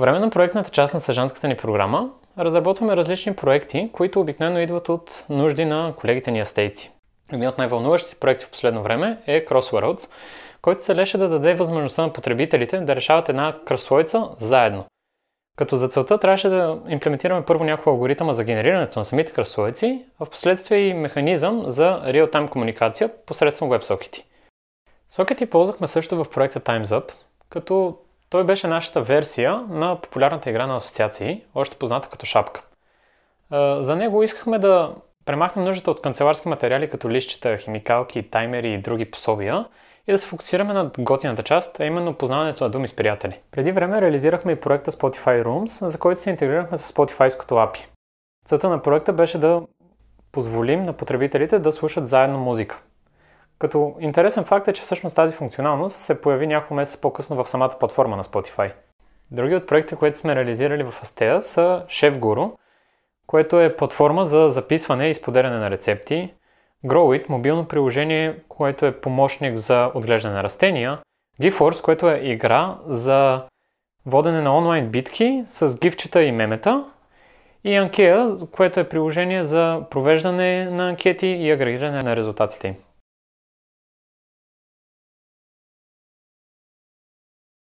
По време на проектната част на съжанската ни програма разработваме различни проекти, които обикновено идват от нужди на колегите ни астейци. Един от най-вълнуващите проекти в последно време е Crossworlds, който се леше да даде възможността на потребителите да решават една кръслойца заедно. Като за целта трябваше да имплементираме първо няколко алгоритъма за генерирането на самите кръслойци, а в последствие и механизъм за реал-тайм комуникация посредством WebSocket. Сокети ползвахме също в проекта Times Up, като той беше нашата версия на популярната игра на асоциации, още позната като шапка. За него искахме да премахнем нуждата от канцеларски материали като лищчета, химикалки, таймери и други пособия и да се фокусираме на готината част, а именно познаването на думи с приятели. Преди време реализирахме и проекта Spotify Rooms, за който се интегрирахме с Spotify-ското API. Целта на проекта беше да позволим на потребителите да слушат заедно музика. Като интересен факт е, че всъщност тази функционалност се появи няколко месеца по-късно в самата платформа на Spotify. Други от проекти, които сме реализирали в Астея са Guru, което е платформа за записване и споделяне на рецепти, GrowIt, мобилно приложение, което е помощник за отглеждане на растения, GeForce, което е игра за водене на онлайн битки с гифчета и мемета, и Ankea, което е приложение за провеждане на анкети и агрегиране на резултатите им.